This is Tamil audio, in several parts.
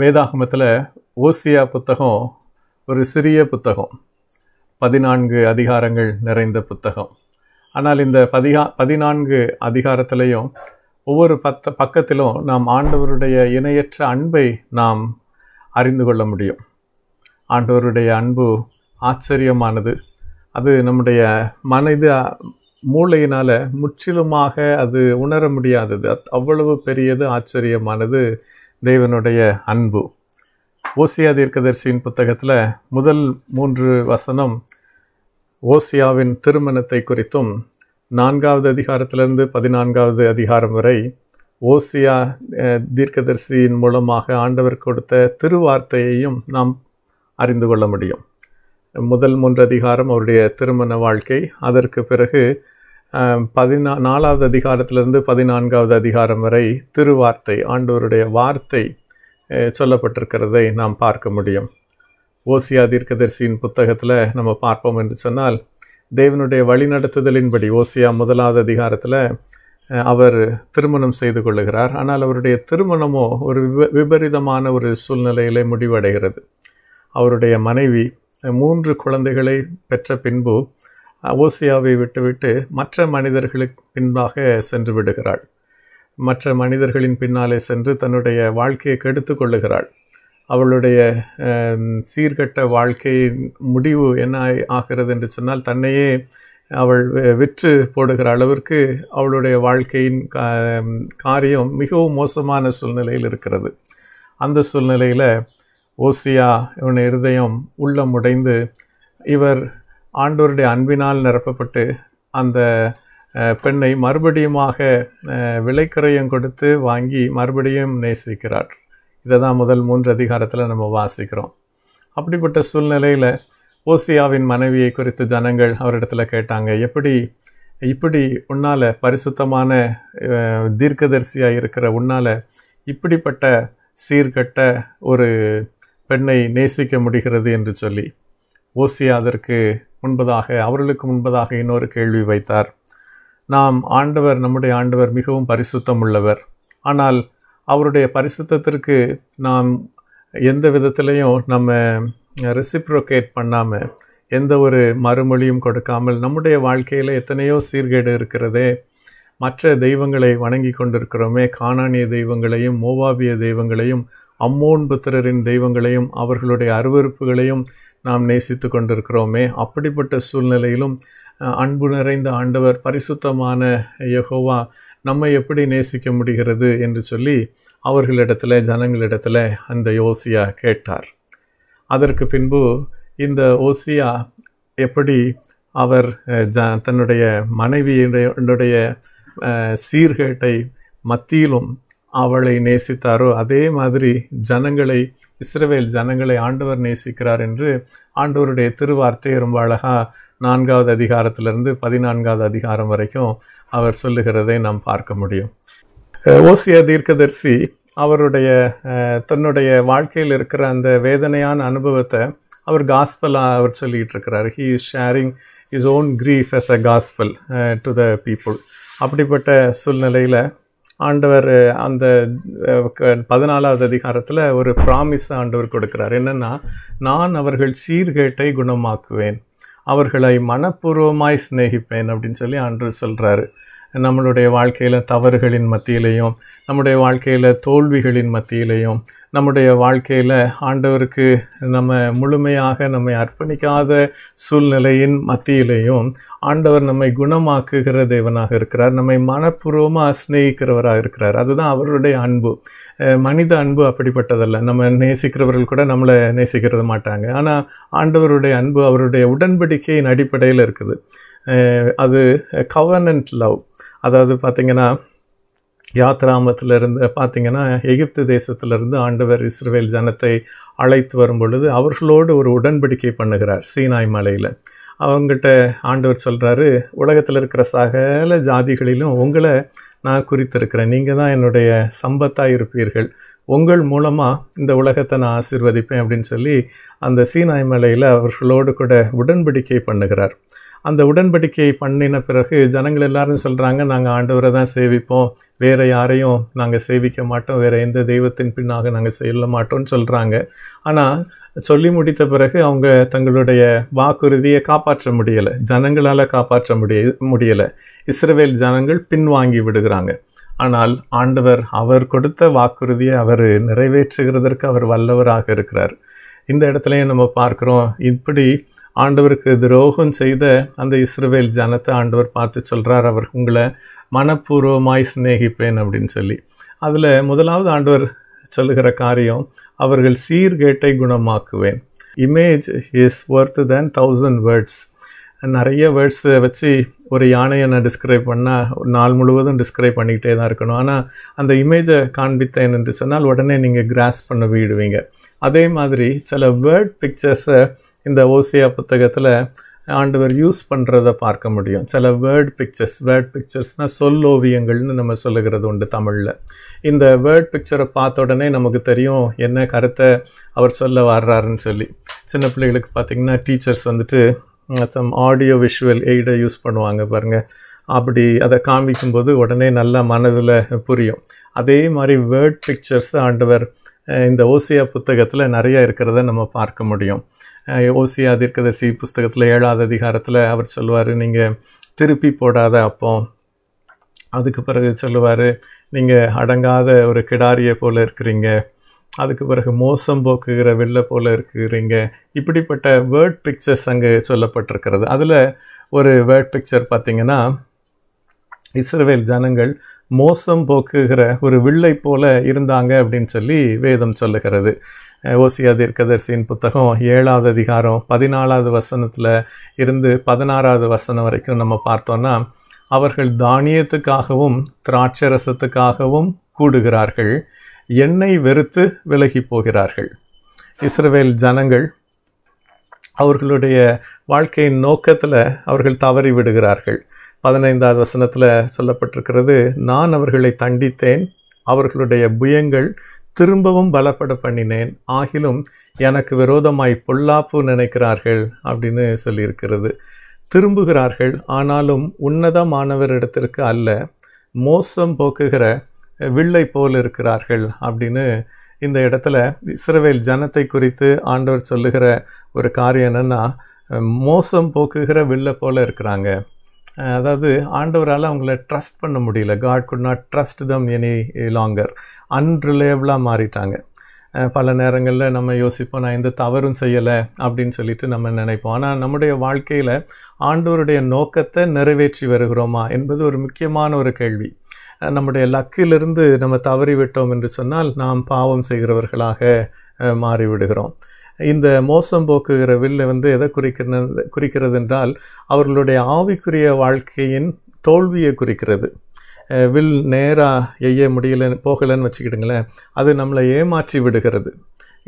வேதாகமத்தில் ஓசியா புத்தகம் ஒரு சிறிய புத்தகம் பதினான்கு அதிகாரங்கள் நிறைந்த புத்தகம் ஆனால் இந்த பதிகா பதினான்கு அதிகாரத்திலையும் ஒவ்வொரு பத்த பக்கத்திலும் நாம் ஆண்டவருடைய இணையற்ற அன்பை நாம் அறிந்து கொள்ள முடியும் ஆண்டவருடைய அன்பு ஆச்சரியமானது அது நம்முடைய மனித மூளையினால் முற்றிலுமாக அது உணர முடியாதது அவ்வளவு பெரியது ஆச்சரியமானது தெய்வனுடைய அன்பு ஓசியா தீர்க்கதரிசியின் புத்தகத்தில் முதல் மூன்று வசனம் ஓசியாவின் திருமணத்தை குறித்தும் நான்காவது அதிகாரத்திலிருந்து பதினான்காவது அதிகாரம் வரை ஓசியா தீர்க்கதரிசியின் மூலமாக ஆண்டவர் கொடுத்த திருவார்த்தையையும் நாம் அறிந்து கொள்ள முடியும் முதல் மூன்று அதிகாரம் அவருடைய திருமண வாழ்க்கை அதற்கு பிறகு பதினா நாலாவது அதிகாரத்திலிருந்து பதினான்காவது அதிகாரம் வரை திருவார்த்தை ஆண்டவருடைய வார்த்தை சொல்லப்பட்டிருக்கிறதை நாம் பார்க்க முடியும் ஓசியா தீர்க்கதரிசியின் புத்தகத்தில் நம்ம பார்ப்போம் என்று சொன்னால் தேவனுடைய வழிநடத்துதலின்படி ஓசியா முதலாவது அதிகாரத்தில் அவர் திருமணம் செய்து கொள்ளுகிறார் ஆனால் அவருடைய திருமணமோ ஒரு விப விபரீதமான ஒரு சூழ்நிலையிலே முடிவடைகிறது அவருடைய மனைவி மூன்று குழந்தைகளை பெற்ற பின்பு ஓசியாவை விட்டுவிட்டு மற்ற மனிதர்களுக்கு பின்பாக சென்று விடுகிறாள் மற்ற மனிதர்களின் பின்னாலே சென்று தன்னுடைய வாழ்க்கையை கெடுத்து கொள்ளுகிறாள் அவளுடைய சீர்கட்ட வாழ்க்கையின் முடிவு என்ன ஆகிறது என்று சொன்னால் தன்னையே அவள் விற்று போடுகிற அளவிற்கு அவளுடைய வாழ்க்கையின் காரியம் மிகவும் மோசமான சூழ்நிலையில் இருக்கிறது அந்த சூழ்நிலையில் ஓசியா இவன் இருதயம் உள்ளம் உடைந்து இவர் ஆண்டோருடைய அன்பினால் நிரப்பப்பட்டு அந்த பெண்ணை மறுபடியுமாக விலைக்கரையும் கொடுத்து வாங்கி மறுபடியும் நேசிக்கிறார் இதை தான் முதல் மூன்று அதிகாரத்தில் நம்ம வாசிக்கிறோம் அப்படிப்பட்ட சூழ்நிலையில் ஓசியாவின் மனைவியை குறித்து ஜனங்கள் அவரிடத்தில் கேட்டாங்க எப்படி இப்படி உன்னால் பரிசுத்தமான தீர்க்கதரிசியாக இருக்கிற உன்னால் இப்படிப்பட்ட சீர்கட்ட ஒரு பெண்ணை நேசிக்க முடிகிறது என்று சொல்லி ஓசியா அதற்கு முன்பதாக அவர்களுக்கு முன்பதாக இன்னொரு கேள்வி வைத்தார் நாம் ஆண்டவர் நம்முடைய ஆண்டவர் மிகவும் பரிசுத்தம் உள்ளவர் ஆனால் அவருடைய பரிசுத்தத்திற்கு நாம் எந்த விதத்துலேயும் நம்ம ரெசிப்ரோகேட் பண்ணாமல் எந்த ஒரு மறுமொழியும் கொடுக்காமல் நம்முடைய வாழ்க்கையில் எத்தனையோ சீர்கேடு இருக்கிறதே மற்ற தெய்வங்களை வணங்கி கொண்டிருக்கிறோமே காணானிய தெய்வங்களையும் மோவாபிய தெய்வங்களையும் அம்மோன் புத்திரரின் தெய்வங்களையும் அவர்களுடைய அருவறுப்புகளையும் நாம் நேசித்து கொண்டிருக்கிறோமே அப்படிப்பட்ட சூழ்நிலையிலும் அன்பு நிறைந்த ஆண்டவர் பரிசுத்தமான யகோவா நம்மை எப்படி நேசிக்க முடிகிறது என்று சொல்லி அவர்களிடத்தில் ஜனங்களிடத்தில் அந்த ஓசியா கேட்டார் அதற்கு பின்பு இந்த ஓசியா எப்படி அவர் ஜ தன்னுடைய மனைவியினுடைய சீர்கேட்டை மத்தியிலும் அவளை நேசித்தாரோ அதே மாதிரி ஜனங்களை இஸ்ரவேல் ஜனங்களை ஆண்டவர் நேசிக்கிறார் என்று ஆண்டவருடைய திருவார்த்தை ரொம்ப அழகாக நான்காவது அதிகாரத்திலிருந்து பதினான்காவது அதிகாரம் வரைக்கும் அவர் சொல்லுகிறதை நாம் பார்க்க முடியும் ஓசிய தீர்க்கதர்சி அவருடைய தன்னுடைய வாழ்க்கையில் இருக்கிற அந்த வேதனையான அனுபவத்தை அவர் காஸ்பலாக அவர் சொல்லிகிட்டு இருக்கிறார் he is sharing his own grief as a gospel to the people அப்படிப்பட்ட சூழ்நிலையில் ஆண்டவர் அந்த பதினாலாவது அதிகாரத்தில் ஒரு ப்ராமிஸ் ஆண்டவர் கொடுக்குறார் என்னென்னா நான் அவர்கள் சீர்கேட்டை குணமாக்குவேன் அவர்களை மனப்பூர்வமாய் சிநேகிப்பேன் அப்படின்னு சொல்லி ஆண்டவர் சொல்கிறாரு நம்மளுடைய வாழ்க்கையில் தவறுகளின் மத்தியிலையும் நம்முடைய வாழ்க்கையில் தோல்விகளின் மத்தியிலையும் நம்முடைய வாழ்க்கையில் ஆண்டவருக்கு நம்ம முழுமையாக நம்மை அர்ப்பணிக்காத சூழ்நிலையின் மத்தியிலையும் ஆண்டவர் நம்மை குணமாக்குகிற தேவனாக இருக்கிறார் நம்மை மனப்பூர்வமாக சிநேகிக்கிறவராக இருக்கிறார் அதுதான் அவருடைய அன்பு மனித அன்பு அப்படிப்பட்டதல்ல நம்ம நேசிக்கிறவர்கள் கூட நம்மளை நேசிக்கிறது மாட்டாங்க ஆனால் ஆண்டவருடைய அன்பு அவருடைய உடன்படிக்கையின் அடிப்படையில் இருக்குது அது கவர்னன்ட் லவ் அதாவது பார்த்திங்கன்னா யாத்ராமத்தில் இருந்து பார்த்திங்கன்னா எகிப்து தேசத்திலிருந்து ஆண்டவர் இஸ்ரேல் ஜனத்தை அழைத்து வரும் பொழுது அவர்களோடு ஒரு உடன்படிக்கை பண்ணுகிறார் சீனாய் மலையில் அவங்ககிட்ட ஆண்டவர் சொல்கிறாரு உலகத்தில் இருக்கிற சகல ஜாதிகளிலும் உங்களை நான் குறித்திருக்கிறேன் நீங்கள் தான் என்னுடைய சம்பத்தாக இருப்பீர்கள் உங்கள் மூலமாக இந்த உலகத்தை நான் ஆசிர்வதிப்பேன் அப்படின்னு சொல்லி அந்த சீனாய் மலையில் அவர்களோடு கூட உடன்படிக்கை பண்ணுகிறார் அந்த உடன்படிக்கையை பண்ணின பிறகு ஜனங்கள் எல்லாரும் சொல்கிறாங்க நாங்கள் ஆண்டவரை தான் சேவிப்போம் வேறு யாரையும் நாங்கள் சேவிக்க மாட்டோம் வேறு எந்த தெய்வத்தின் பின்னாக நாங்கள் செல்ல மாட்டோம்னு சொல்கிறாங்க ஆனால் சொல்லி முடித்த பிறகு அவங்க தங்களுடைய வாக்குறுதியை காப்பாற்ற முடியலை ஜனங்களால் காப்பாற்ற முடிய முடியலை இஸ்ரேல் ஜனங்கள் பின்வாங்கி விடுகிறாங்க ஆனால் ஆண்டவர் அவர் கொடுத்த வாக்குறுதியை அவர் நிறைவேற்றுகிறதற்கு அவர் வல்லவராக இருக்கிறார் இந்த இடத்துலையும் நம்ம பார்க்குறோம் இப்படி ஆண்டவருக்கு துரோகம் செய்த அந்த இஸ்ரவேல் ஜனத்தை ஆண்டவர் பார்த்து சொல்கிறார் அவர் உங்களை மனப்பூர்வமாய் சிநேகிப்பேன் அப்படின்னு சொல்லி அதில் முதலாவது ஆண்டவர் சொல்லுகிற காரியம் அவர்கள் சீர்கேட்டை குணமாக்குவேன் image is worth than thousand words நிறைய வேர்ட்ஸை வச்சு ஒரு யானையை நான் டிஸ்கிரைப் பண்ணால் நாள் முழுவதும் டிஸ்கிரைப் பண்ணிக்கிட்டே தான் இருக்கணும் ஆனால் அந்த இமேஜை காண்பித்தேன் என்று சொன்னால் உடனே நீங்கள் கிராஸ் பண்ண விடுவீங்க அதே மாதிரி சில வேர்ட் பிக்சர்ஸை இந்த ஓசியா புத்தகத்தில் ஆண்டவர் யூஸ் பண்ணுறத பார்க்க முடியும் சில வேர்ட் பிக்சர்ஸ் வேர்ட் பிக்சர்ஸ்னால் சொல் ஓவியங்கள்னு நம்ம சொல்லுகிறது உண்டு தமிழில் இந்த வேர்ட் பிக்சரை பார்த்த உடனே நமக்கு தெரியும் என்ன கருத்தை அவர் சொல்ல வர்றாருன்னு சொல்லி சின்ன பிள்ளைகளுக்கு பார்த்திங்கன்னா டீச்சர்ஸ் வந்துட்டு சம் ஆடியோ விஷுவல் எய்டை யூஸ் பண்ணுவாங்க பாருங்கள் அப்படி அதை காமிக்கும்போது உடனே நல்லா மனதில் புரியும் அதே மாதிரி வேர்ட் பிக்சர்ஸ் ஆண்டவர் இந்த ஓசியா புத்தகத்தில் நிறைய இருக்கிறத நம்ம பார்க்க முடியும் ஓசியா தீர்க்கதர்சி புஸ்தகத்தில் ஏழாவது அதிகாரத்தில் அவர் சொல்லுவார் நீங்கள் திருப்பி போடாத அப்போ அதுக்கு பிறகு சொல்லுவார் நீங்கள் அடங்காத ஒரு கிடாரியை போல் இருக்கிறீங்க அதுக்கு பிறகு மோசம் போக்குகிற வெள்ளை போல் இருக்கிறீங்க இப்படிப்பட்ட வேர்ட் பிக்சர்ஸ் அங்கே சொல்லப்பட்டிருக்கிறது அதில் ஒரு வேர்ட் பிக்சர் பார்த்திங்கன்னா இஸ்ரேல் ஜனங்கள் மோசம் போக்குகிற ஒரு வில்லை போல இருந்தாங்க அப்படின்னு சொல்லி வேதம் சொல்லுகிறது ஓசியா தீர்க்கதர்சியின் புத்தகம் ஏழாவது அதிகாரம் பதினாலாவது வசனத்தில் இருந்து பதினாறாவது வசனம் வரைக்கும் நம்ம பார்த்தோன்னா அவர்கள் தானியத்துக்காகவும் திராட்சரசத்துக்காகவும் கூடுகிறார்கள் எண்ணெய் வெறுத்து விலகி போகிறார்கள் இஸ்ரவேல் ஜனங்கள் அவர்களுடைய வாழ்க்கையின் நோக்கத்தில் அவர்கள் தவறி விடுகிறார்கள் பதினைந்தாவது வசனத்தில் சொல்லப்பட்டிருக்கிறது நான் அவர்களை தண்டித்தேன் அவர்களுடைய புயங்கள் திரும்பவும் பலப்பட பண்ணினேன் ஆகிலும் எனக்கு விரோதமாய் பொல்லாப்பு நினைக்கிறார்கள் அப்படின்னு சொல்லியிருக்கிறது திரும்புகிறார்கள் ஆனாலும் உன்னதமானவரிடத்திற்கு அல்ல மோசம் போக்குகிற வில்லை போல் இருக்கிறார்கள் அப்படின்னு இந்த இடத்துல இஸ்ரவேல் ஜனத்தை குறித்து ஆண்டவர் சொல்லுகிற ஒரு காரியம் என்னென்னா மோசம் போக்குகிற வில்லை போல் இருக்கிறாங்க அதாவது ஆண்டவரால் அவங்கள ட்ரஸ்ட் பண்ண முடியல God could not trust them any longer அன்ரிலேபிளாக மாறிட்டாங்க பல நேரங்களில் நம்ம யோசிப்போம் நான் எந்த தவறும் செய்யலை அப்படின்னு சொல்லிட்டு நம்ம நினைப்போம் ஆனால் நம்முடைய வாழ்க்கையில் ஆண்டவருடைய நோக்கத்தை நிறைவேற்றி வருகிறோமா என்பது ஒரு முக்கியமான ஒரு கேள்வி நம்முடைய லக்கிலிருந்து நம்ம தவறிவிட்டோம் என்று சொன்னால் நாம் பாவம் செய்கிறவர்களாக மாறிவிடுகிறோம் இந்த மோசம் போக்குகிற வில்லை வந்து எதை குறிக்கிறது குறிக்கிறது என்றால் அவர்களுடைய ஆவிக்குரிய வாழ்க்கையின் தோல்வியை குறிக்கிறது வில் நேராக எய்ய முடியலன்னு போகலன்னு வச்சுக்கிட்டுங்களேன் அது நம்மளை ஏமாற்றி விடுகிறது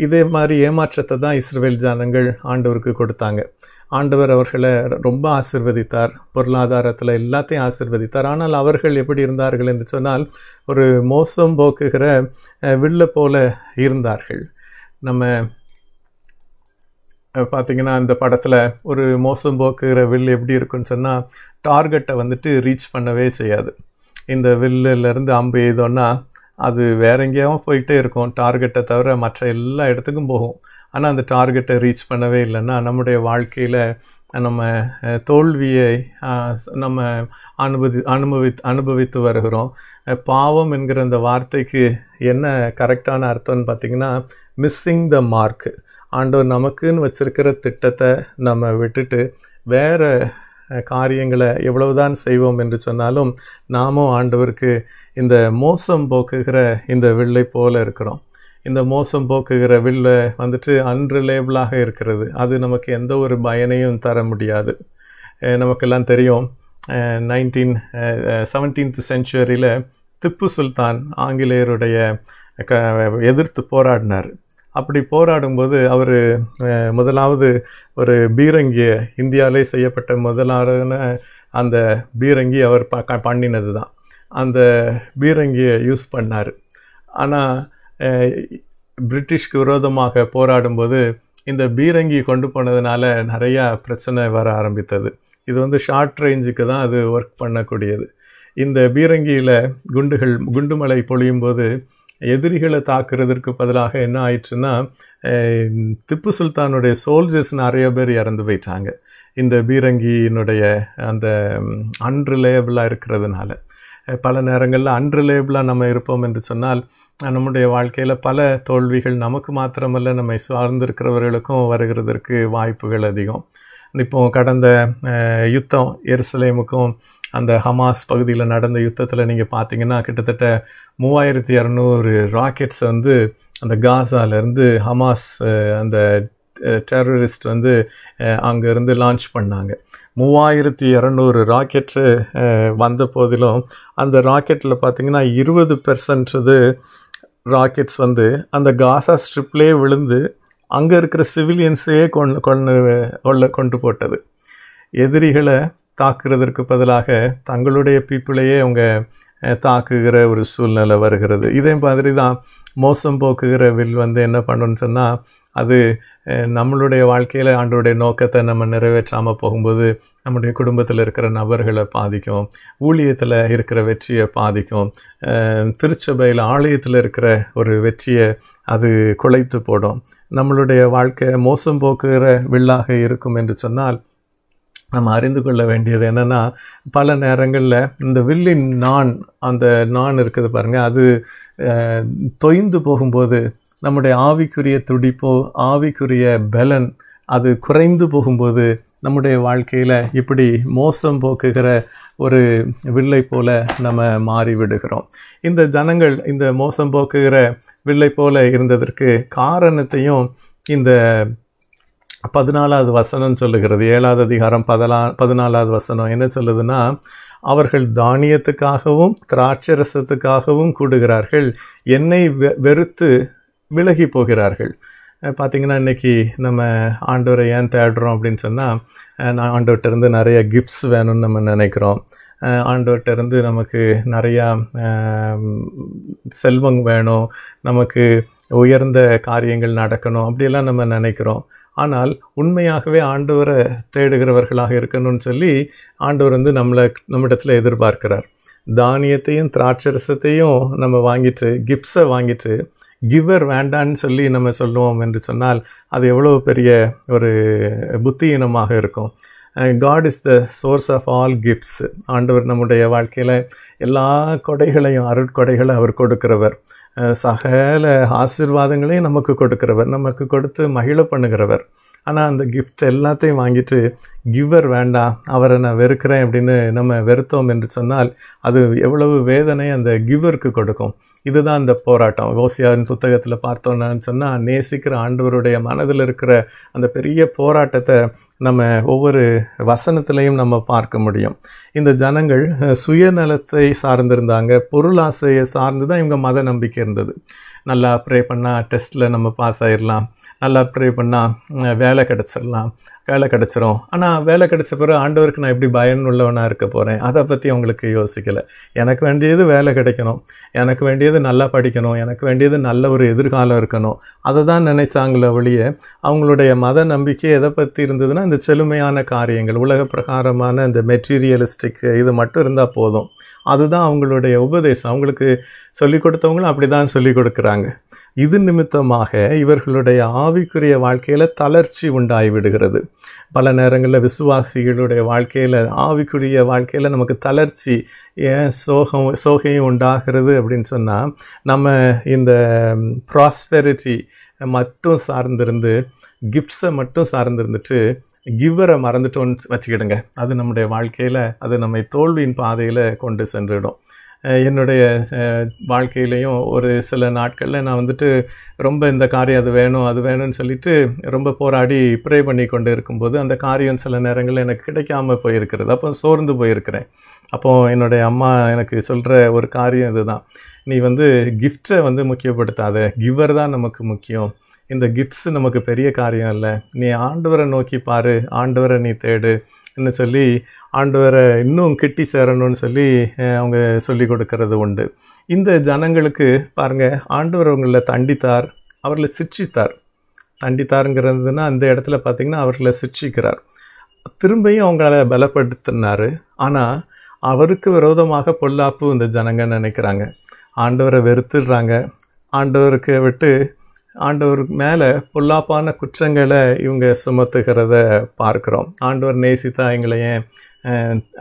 இதே மாதிரி ஏமாற்றத்தை தான் இஸ்ரேல் ஜானங்கள் ஆண்டவருக்கு கொடுத்தாங்க ஆண்டவர் அவர்களை ரொம்ப ஆசிர்வதித்தார் பொருளாதாரத்தில் எல்லாத்தையும் ஆசிர்வதித்தார் ஆனால் அவர்கள் எப்படி இருந்தார்கள் என்று சொன்னால் ஒரு மோசம் போக்குகிற வில்ல போல இருந்தார்கள் நம்ம பார்த்திங்கன்னா இந்த படத்தில் ஒரு மோசம் போக்குகிற வில் எப்படி இருக்குன்னு சொன்னால் டார்கெட்டை வந்துட்டு ரீச் பண்ணவே செய்யாது இந்த வில்லுலேருந்து அம்பு எய்தோன்னா அது வேற எங்கேயாவும் போயிட்டே இருக்கும் டார்கெட்டை தவிர மற்ற எல்லா இடத்துக்கும் போகும் ஆனால் அந்த டார்கெட்டை ரீச் பண்ணவே இல்லைன்னா நம்முடைய வாழ்க்கையில் நம்ம தோல்வியை நம்ம அனுபவி அனுபவி அனுபவித்து வருகிறோம் பாவம் என்கிற அந்த வார்த்தைக்கு என்ன கரெக்டான அர்த்தம்னு பார்த்திங்கன்னா மிஸ்ஸிங் த மார்க்கு ஆண்டோர் நமக்குன்னு வச்சுருக்கிற திட்டத்தை நம்ம விட்டுட்டு வேறு காரியங்களை எவ்வளவுதான் செய்வோம் என்று சொன்னாலும் நாமும் ஆண்டவருக்கு இந்த மோசம் போக்குகிற இந்த வெள்ளை போல இருக்கிறோம் இந்த மோசம் போக்குகிற வில்ல வந்துட்டு அன்ரிலேபிளாக இருக்கிறது அது நமக்கு எந்த ஒரு பயனையும் தர முடியாது நமக்கெல்லாம் தெரியும் நைன்டீன் செவன்டீன்த் செஞ்சுரியில் திப்பு சுல்தான் ஆங்கிலேயருடைய க எதிர்த்து போராடினார் அப்படி போராடும்போது அவர் முதலாவது ஒரு பீரங்கிய இந்தியாவிலே செய்யப்பட்ட முதலான அந்த பீரங்கி அவர் ப பண்ணினது தான் அந்த பீரங்கியை யூஸ் பண்ணார் ஆனால் பிரிட்டிஷ்க்கு விரோதமாக போராடும்போது இந்த பீரங்கி கொண்டு போனதுனால நிறையா பிரச்சனை வர ஆரம்பித்தது இது வந்து ஷார்ட் ரேஞ்சுக்கு தான் அது ஒர்க் பண்ணக்கூடியது இந்த பீரங்கியில் குண்டுகள் குண்டுமலை பொழியும் போது எதிரிகளை தாக்குறதற்கு பதிலாக என்ன ஆயிடுச்சுன்னா திப்பு சுல்தானுடைய சோல்ஜர்ஸ் நிறைய பேர் இறந்து போயிட்டாங்க இந்த பீரங்கியினுடைய அந்த அன்ரிலேபிளாக இருக்கிறதுனால பல நேரங்களில் அன்ரிலேபிளாக நம்ம இருப்போம் என்று சொன்னால் நம்முடைய வாழ்க்கையில் பல தோல்விகள் நமக்கு மாத்திரமல்ல நம்மை சார்ந்திருக்கிறவர்களுக்கும் வருகிறதற்கு வாய்ப்புகள் அதிகம் இப்போ கடந்த யுத்தம் எருசலேமுக்கும் அந்த ஹமாஸ் பகுதியில் நடந்த யுத்தத்தில் நீங்கள் பார்த்தீங்கன்னா கிட்டத்தட்ட மூவாயிரத்தி இரநூறு ராக்கெட்ஸை வந்து அந்த காசாலேருந்து ஹமாஸ் அந்த டெரரிஸ்ட் வந்து அங்கேருந்து லான்ச் பண்ணாங்க மூவாயிரத்தி இரநூறு ராக்கெட்டு வந்த போதிலும் அந்த ராக்கெட்டில் பார்த்திங்கன்னா இருபது பெர்சன்ட் இது ராக்கெட்ஸ் வந்து அந்த காசா ஸ்ட்ரிப்லேயே விழுந்து அங்கே இருக்கிற சிவிலியன்ஸையே கொண்டு கொண்டு கொள்ள கொண்டு போட்டது எதிரிகளை தாக்குறதற்கு பதிலாக தங்களுடைய பீப்புளையே அவங்க தாக்குகிற ஒரு சூழ்நிலை வருகிறது இதே மாதிரி தான் மோசம் போக்குகிற வில் வந்து என்ன பண்ணணும்னு சொன்னால் அது நம்மளுடைய வாழ்க்கையில் ஆண்டோடைய நோக்கத்தை நம்ம நிறைவேற்றாமல் போகும்போது நம்முடைய குடும்பத்தில் இருக்கிற நபர்களை பாதிக்கும் ஊழியத்தில் இருக்கிற வெற்றியை பாதிக்கும் திருச்சபையில் ஆலயத்தில் இருக்கிற ஒரு வெற்றியை அது குலைத்து போடும் நம்மளுடைய வாழ்க்கை மோசம் போக்குகிற வில்லாக இருக்கும் என்று சொன்னால் நம்ம அறிந்து கொள்ள வேண்டியது என்னென்னா பல நேரங்களில் இந்த வில்லின் நான் அந்த நான் இருக்குது பாருங்கள் அது தொய்ந்து போகும்போது நம்முடைய ஆவிக்குரிய துடிப்போ ஆவிக்குரிய பலன் அது குறைந்து போகும்போது நம்முடைய வாழ்க்கையில் இப்படி மோசம் போக்குகிற ஒரு வில்லை போல நம்ம மாறிவிடுகிறோம் இந்த ஜனங்கள் இந்த மோசம் போக்குகிற வில்லை போல இருந்ததற்கு காரணத்தையும் இந்த பதினாலாவது வசனம் சொல்லுகிறது ஏழாவது அதிகாரம் பதலா பதினாலாவது வசனம் என்ன சொல்லுதுன்னா அவர்கள் தானியத்துக்காகவும் திராட்சரசத்துக்காகவும் கூடுகிறார்கள் என்னை வெறுத்து விலகி போகிறார்கள் பார்த்திங்கன்னா இன்றைக்கி நம்ம ஆண்டோரை ஏன் தேடுறோம் அப்படின்னு சொன்னால் நான் ஆண்டோட்டருந்து நிறைய கிஃப்ட்ஸ் வேணும்னு நம்ம நினைக்கிறோம் இருந்து நமக்கு நிறையா செல்வம் வேணும் நமக்கு உயர்ந்த காரியங்கள் நடக்கணும் அப்படியெல்லாம் நம்ம நினைக்கிறோம் ஆனால் உண்மையாகவே ஆண்டவரை தேடுகிறவர்களாக இருக்கணும்னு சொல்லி ஆண்டவர் வந்து நம்மளை நம்மிடத்தில் எதிர்பார்க்கிறார் தானியத்தையும் திராட்சரசத்தையும் நம்ம வாங்கிட்டு கிஃப்ட்ஸை வாங்கிட்டு கிவர் வேண்டான்னு சொல்லி நம்ம சொல்லுவோம் என்று சொன்னால் அது எவ்வளோ பெரிய ஒரு புத்தியினமாக இருக்கும் God is the source of all gifts ஆண்டவர் நம்முடைய வாழ்க்கையில் எல்லா கொடைகளையும் அருட்கொடைகளை அவர் கொடுக்கிறவர் சகல ஆசிர்வாதங்களையும் நமக்கு கொடுக்கிறவர் நமக்கு கொடுத்து மகிழ பண்ணுகிறவர் ஆனால் அந்த கிஃப்ட் எல்லாத்தையும் வாங்கிட்டு கிவர் வேண்டாம் அவரை நான் வெறுக்கிறேன் அப்படின்னு நம்ம வெறுத்தோம் என்று சொன்னால் அது எவ்வளவு வேதனை அந்த கிவருக்கு கொடுக்கும் இதுதான் அந்த போராட்டம் ஓசியாவின் புத்தகத்தில் பார்த்தோன்னு சொன்னால் நேசிக்கிற ஆண்டவருடைய மனதில் இருக்கிற அந்த பெரிய போராட்டத்தை நம்ம ஒவ்வொரு வசனத்திலையும் நம்ம பார்க்க முடியும் இந்த ஜனங்கள் சுயநலத்தை சார்ந்திருந்தாங்க பொருளாசையை சார்ந்து தான் இவங்க மத நம்பிக்கை இருந்தது நல்லா ப்ரே பண்ணால் டெஸ்ட்டில் நம்ம பாஸ் ஆயிடலாம் நல்லா ப்ரே பண்ணால் வேலை கிடச்சிடலாம் வேலை கிடச்சிரும் ஆனால் வேலை கிடச்ச பிறகு ஆண்டவருக்கு நான் எப்படி பயன் உள்ளவனாக இருக்க போகிறேன் அதை பற்றி அவங்களுக்கு யோசிக்கலை எனக்கு வேண்டியது வேலை கிடைக்கணும் எனக்கு வேண்டியது நல்லா படிக்கணும் எனக்கு வேண்டியது நல்ல ஒரு எதிர்காலம் இருக்கணும் அதை தான் நினைச்சாங்களே ஒழிய அவங்களுடைய மத நம்பிக்கை எதை பற்றி இருந்ததுன்னா இந்த செழுமையான காரியங்கள் உலக பிரகாரமான இந்த மெட்டீரியலிஸ்டிக் இது மட்டும் இருந்தால் போதும் அதுதான் அவங்களுடைய உபதேசம் அவங்களுக்கு சொல்லிக் கொடுத்தவங்களும் அப்படி தான் சொல்லிக் கொடுக்குறாங்க இது நிமித்தமாக இவர்களுடைய ஆவிக்குரிய வாழ்க்கையில் தளர்ச்சி உண்டாகிவிடுகிறது பல நேரங்களில் விசுவாசிகளுடைய வாழ்க்கையில் ஆவிக்குரிய வாழ்க்கையில் நமக்கு தளர்ச்சி ஏன் சோகம் சோகையும் உண்டாகிறது அப்படின்னு சொன்னால் நம்ம இந்த ப்ராஸ்பெரிட்டி மட்டும் சார்ந்திருந்து கிஃப்ட்ஸை மட்டும் சார்ந்திருந்துட்டு கிவரை மறந்துட்டோன்னு வச்சுக்கிடுங்க அது நம்முடைய வாழ்க்கையில் அது நம்மை தோல்வியின் பாதையில் கொண்டு சென்றுவிடும் என்னுடைய வாழ்க்கையிலையும் ஒரு சில நாட்களில் நான் வந்துட்டு ரொம்ப இந்த காரியம் அது வேணும் அது வேணும்னு சொல்லிட்டு ரொம்ப போராடி ப்ரே பண்ணி கொண்டு இருக்கும்போது அந்த காரியம் சில நேரங்களில் எனக்கு கிடைக்காம போயிருக்கிறது அப்போ சோர்ந்து போயிருக்கிறேன் அப்போது என்னுடைய அம்மா எனக்கு சொல்கிற ஒரு காரியம் இதுதான் நீ வந்து கிஃப்டை வந்து முக்கியப்படுத்தாத கிவர் தான் நமக்கு முக்கியம் இந்த கிஃப்ட்ஸ் நமக்கு பெரிய காரியம் இல்லை நீ ஆண்டவரை நோக்கி பாரு ஆண்டவரை நீ தேடு சொல்லி ஆண்டவரை இன்னும் கெட்டி சேரணும்னு சொல்லி அவங்க சொல்லி கொடுக்கறது உண்டு இந்த ஜனங்களுக்கு பாருங்கள் ஆண்டவர் அவங்கள தண்டித்தார் அவர்களை சிக்ஷித்தார் தண்டித்தாருங்கிறதுனா அந்த இடத்துல பார்த்திங்கன்னா அவர்களை சிக்ஷிக்கிறார் திரும்பியும் அவங்கள பலப்படுத்தினார் ஆனால் அவருக்கு விரோதமாக பொல்லாப்பு இந்த ஜனங்க நினைக்கிறாங்க ஆண்டவரை வெறுத்துடுறாங்க ஆண்டவருக்கு விட்டு ஆண்டவர் மேலே பொல்லாப்பான குற்றங்களை இவங்க சுமத்துகிறத பார்க்குறோம் ஆண்டவர் நேசித்தா எங்களை ஏன்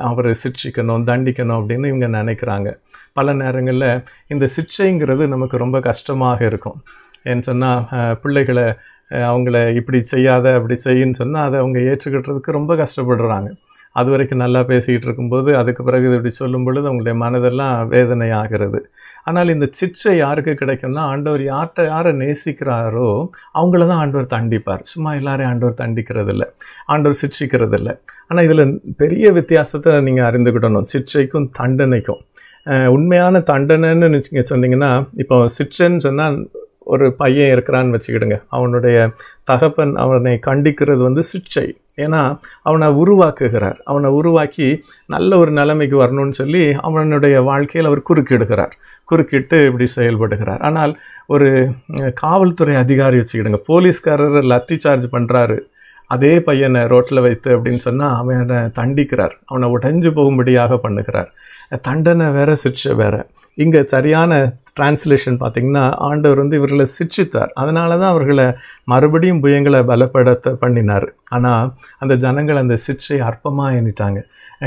அவரை சிட்சிக்கணும் தண்டிக்கணும் அப்படின்னு இவங்க நினைக்கிறாங்க பல நேரங்களில் இந்த சிக்ஷைங்கிறது நமக்கு ரொம்ப கஷ்டமாக இருக்கும் ஏன்னு சொன்னால் பிள்ளைகளை அவங்கள இப்படி செய்யாத அப்படி செய்யுன்னு சொன்னால் அதை அவங்க ஏற்றுக்கிட்டுறதுக்கு ரொம்ப கஷ்டப்படுறாங்க அது வரைக்கும் நல்லா பேசிக்கிட்டு இருக்கும்போது அதுக்கு பிறகு இப்படி சொல்லும் பொழுது அவங்களுடைய மனதெல்லாம் வேதனை ஆகிறது ஆனால் இந்த சிச்சை யாருக்கு கிடைக்கும்னா ஆண்டவர் யார்கிட்ட யாரை நேசிக்கிறாரோ அவங்கள தான் ஆண்டவர் தண்டிப்பார் சும்மா எல்லாரையும் ஆண்டவர் தண்டிக்கிறது இல்லை ஆண்டவர் சிற்றிக்கிறது இல்லை ஆனால் இதில் பெரிய வித்தியாசத்தை நீங்கள் அறிந்துக்கிடணும் சிச்சைக்கும் தண்டனைக்கும் உண்மையான தண்டனைன்னு நீங்கள் சொன்னீங்கன்னா இப்போ சிற்றன்னு சொன்னால் ஒரு பையன் இருக்கிறான்னு வச்சுக்கிடுங்க அவனுடைய தகப்பன் அவனை கண்டிக்கிறது வந்து சிற்றை ஏன்னா அவனை உருவாக்குகிறார் அவனை உருவாக்கி நல்ல ஒரு நிலைமைக்கு வரணும்னு சொல்லி அவனுடைய வாழ்க்கையில் அவர் குறுக்கிடுகிறார் குறுக்கிட்டு இப்படி செயல்படுகிறார் ஆனால் ஒரு காவல்துறை அதிகாரி வச்சுக்கிடுங்க போலீஸ்காரர் லத்தி சார்ஜ் பண்ணுறாரு அதே பையனை ரோட்டில் வைத்து அப்படின்னு சொன்னால் அவனை தண்டிக்கிறார் அவனை உடைஞ்சு போகும்படியாக பண்ணுகிறார் தண்டனை வேற சிட்சை வேற இங்கே சரியான டிரான்ஸ்லேஷன் பார்த்திங்கன்னா ஆண்டவர் வந்து இவர்களை சிக்ஷித்தார் அதனால தான் அவர்களை மறுபடியும் புயங்களை பலப்படுத்த பண்ணினார் ஆனால் அந்த ஜனங்கள் அந்த சிக்ஷை அற்பமாக எண்ணிட்டாங்க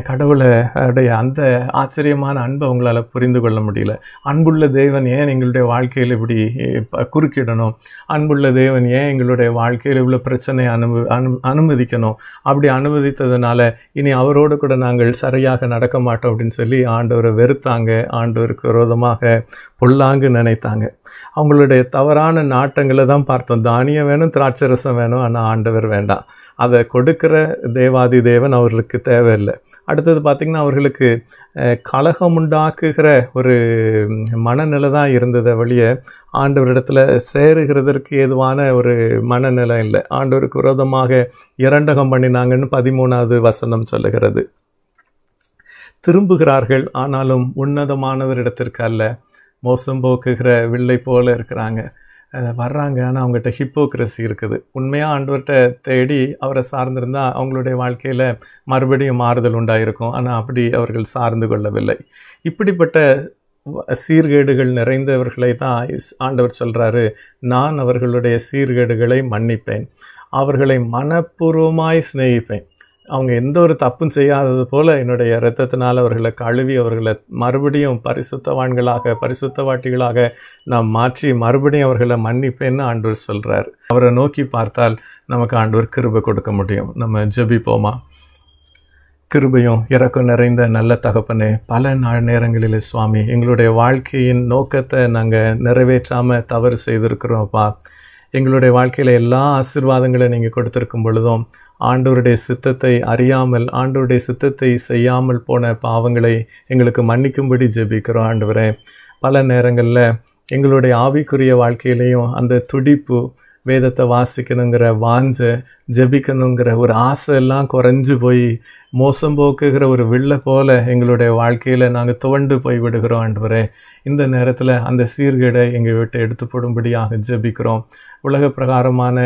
கடவுளுடைய அந்த ஆச்சரியமான அன்பை அவங்களால் புரிந்து கொள்ள முடியல அன்புள்ள தேவன் ஏன் எங்களுடைய வாழ்க்கையில் இப்படி குறுக்கிடணும் அன்புள்ள தேவன் ஏன் எங்களுடைய வாழ்க்கையில் இவ்வளோ பிரச்சனை அனும அனு அனுமதிக்கணும் அப்படி அனுமதித்ததுனால இனி அவரோடு கூட நாங்கள் சரியாக நடக்க மாட்டோம் அப்படின்னு சொல்லி ஆண்டவரை வெறுத்தாங்க ஆண்டவருக்கு விரோதமாக பொல்ல சொல்லலாங்கு நினைத்தாங்க அவங்களுடைய தவறான நாட்டங்களை தான் பார்த்தோம் தானியம் வேணும் திராட்சை ரசம் வேணும் ஆனால் ஆண்டவர் வேண்டாம் அதை கொடுக்குற தேவாதி தேவன் அவர்களுக்கு தேவையில்லை அடுத்தது பார்த்திங்கன்னா அவர்களுக்கு கலகம் உண்டாக்குகிற ஒரு மனநிலை தான் இருந்ததை வழிய ஆண்டவரிடத்தில் சேருகிறதற்கு ஏதுவான ஒரு மனநிலை இல்லை ஆண்டவருக்கு விரோதமாக இரண்டகம் பண்ணினாங்கன்னு பதிமூணாவது வசனம் சொல்லுகிறது திரும்புகிறார்கள் ஆனாலும் உன்னதமானவரிடத்திற்கு அல்ல மோசம் போக்குகிற வில்லை போல் இருக்கிறாங்க வர்றாங்க ஆனால் அவங்ககிட்ட ஹிப்போக்ரஸி இருக்குது உண்மையாக ஆண்டவர்கிட்ட தேடி அவரை சார்ந்திருந்தால் அவங்களுடைய வாழ்க்கையில் மறுபடியும் மாறுதல் உண்டாயிருக்கும் ஆனால் அப்படி அவர்கள் சார்ந்து கொள்ளவில்லை இப்படிப்பட்ட சீர்கேடுகள் நிறைந்தவர்களை தான் ஆண்டவர் சொல்கிறாரு நான் அவர்களுடைய சீர்கேடுகளை மன்னிப்பேன் அவர்களை மனப்பூர்வமாய் சிநேகிப்பேன் அவங்க எந்த ஒரு தப்பும் செய்யாதது போல் என்னுடைய இரத்தத்தினால் அவர்களை கழுவி அவர்களை மறுபடியும் பரிசுத்தவான்களாக பரிசுத்தவாட்டிகளாக நாம் மாற்றி மறுபடியும் அவர்களை மன்னிப்பேன்னு ஆண்டவர் சொல்கிறார் அவரை நோக்கி பார்த்தால் நமக்கு ஆண்டவர் கிருபை கொடுக்க முடியும் நம்ம போமா கிருபையும் இறக்கம் நிறைந்த நல்ல தகப்பனே பல நாள் நேரங்களில் சுவாமி எங்களுடைய வாழ்க்கையின் நோக்கத்தை நாங்கள் நிறைவேற்றாமல் தவறு செய்திருக்கிறோம்ப்பா எங்களுடைய வாழ்க்கையில் எல்லா ஆசிர்வாதங்களை நீங்கள் கொடுத்துருக்கும் பொழுதும் ஆண்டவருடைய சித்தத்தை அறியாமல் ஆண்டவருடைய சித்தத்தை செய்யாமல் போன பாவங்களை எங்களுக்கு மன்னிக்கும்படி ஜெபிக்கிறோம் வரேன் பல நேரங்களில் எங்களுடைய ஆவிக்குரிய வாழ்க்கையிலையும் அந்த துடிப்பு வேதத்தை வாசிக்கணுங்கிற வாஞ்சை ஜெபிக்கணுங்கிற ஒரு ஆசை எல்லாம் குறைஞ்சு போய் மோசம் போக்குகிற ஒரு வில்ல போல் எங்களுடைய வாழ்க்கையில் நாங்கள் துவண்டு போய் விடுகிறோம் ஆண்டவரே இந்த நேரத்தில் அந்த சீர்கேடை எங்கள் வீட்டை எடுத்து போடும்படியாக ஜெபிக்கிறோம் உலக பிரகாரமான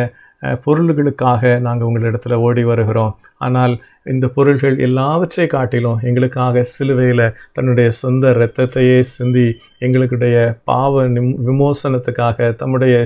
பொருள்களுக்காக நாங்கள் உங்களிடத்தில் ஓடி வருகிறோம் ஆனால் இந்த பொருள்கள் எல்லாவற்றை காட்டிலும் எங்களுக்காக சிலுவையில் தன்னுடைய சொந்த இரத்தத்தையே சிந்தி எங்களுடைய பாவ நிம் விமோசனத்துக்காக தம்முடைய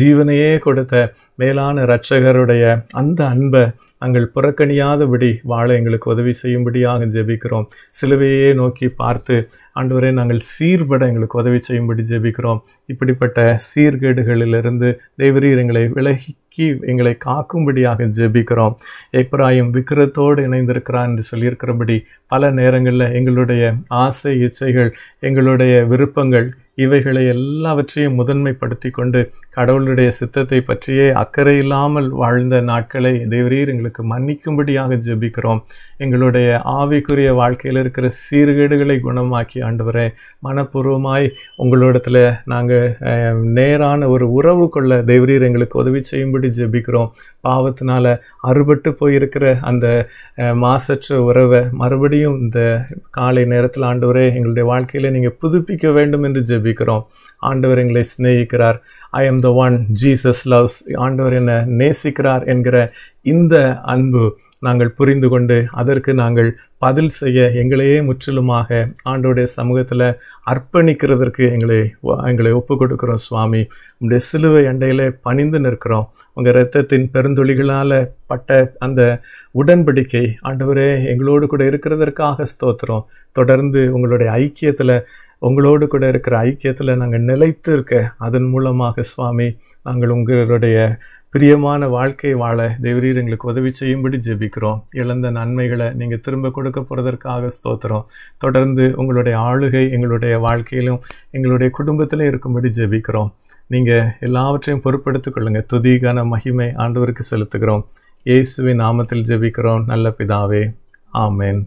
ஜீவனையே கொடுத்த மேலான இரட்சகருடைய அந்த அன்பை நாங்கள் புறக்கணியாதபடி வாழ எங்களுக்கு உதவி செய்யும்படியாக ஜெபிக்கிறோம் சிலுவையே நோக்கி பார்த்து ஆண்டவரே நாங்கள் சீர்பட எங்களுக்கு உதவி செய்யும்படி ஜெபிக்கிறோம் இப்படிப்பட்ட சீர்கேடுகளிலிருந்து தேவரீர் எங்களை விலகி எங்களை காக்கும்படியாக ஜெபிக்கிறோம் எப்ராயும் விக்கிரத்தோடு இணைந்திருக்கிறான் என்று சொல்லியிருக்கிறபடி பல நேரங்களில் எங்களுடைய ஆசை இச்சைகள் எங்களுடைய விருப்பங்கள் இவைகளை எல்லாவற்றையும் முதன்மைப்படுத்தி கொண்டு கடவுளுடைய சித்தத்தை பற்றியே அக்கறை இல்லாமல் வாழ்ந்த நாட்களை தேவரீர் எங்களுக்கு மன்னிக்கும்படியாக ஜெபிக்கிறோம் எங்களுடைய ஆவிக்குரிய வாழ்க்கையில் இருக்கிற சீர்கேடுகளை குணமாக்கி ஆண்டவரே மனப்பூர்வமாய் உங்களோடத்தில் நாங்கள் நேரான ஒரு உறவு கொள்ள தேவரீர் எங்களுக்கு உதவி செய்யும்படி ஜெபிக்கிறோம் பாவத்தினால் அறுபட்டு போயிருக்கிற அந்த மாசற்ற உறவை மறுபடியும் இந்த காலை நேரத்தில் ஆண்டவரே எங்களுடைய வாழ்க்கையில் நீங்கள் புதுப்பிக்க வேண்டும் என்று ஜெபி ஜெபிக்கிறோம் ஆண்டவர் எங்களை சிநேகிக்கிறார் I am the one Jesus loves ஆண்டவர் என்னை நேசிக்கிறார் என்கிற இந்த அன்பு நாங்கள் புரிந்து கொண்டு அதற்கு நாங்கள் பதில் செய்ய எங்களையே முற்றிலுமாக ஆண்டோடைய சமூகத்தில் அர்ப்பணிக்கிறதற்கு எங்களை எங்களை ஒப்பு கொடுக்குறோம் சுவாமி உங்களுடைய சிலுவை அண்டையில் பணிந்து நிற்கிறோம் உங்கள் இரத்தத்தின் பெருந்தொழிகளால் பட்ட அந்த உடன்படிக்கை ஆண்டவரே எங்களோடு கூட இருக்கிறதற்காக ஸ்தோத்திரம் தொடர்ந்து உங்களுடைய ஐக்கியத்தில் உங்களோடு கூட இருக்கிற ஐக்கியத்தில் நாங்கள் நிலைத்து இருக்க அதன் மூலமாக சுவாமி நாங்கள் உங்களுடைய பிரியமான வாழ்க்கை வாழ தேவரீர் எங்களுக்கு உதவி செய்யும்படி ஜெபிக்கிறோம் இழந்த நன்மைகளை நீங்கள் திரும்ப கொடுக்க போகிறதற்காக ஸ்தோத்திரம் தொடர்ந்து உங்களுடைய ஆளுகை எங்களுடைய வாழ்க்கையிலும் எங்களுடைய குடும்பத்திலும் இருக்கும்படி ஜெபிக்கிறோம் நீங்கள் எல்லாவற்றையும் பொருட்படுத்திக் கொள்ளுங்கள் துதிகான மகிமை ஆண்டவருக்கு செலுத்துகிறோம் இயேசுவின் நாமத்தில் ஜெபிக்கிறோம் நல்ல பிதாவே ஆமேன்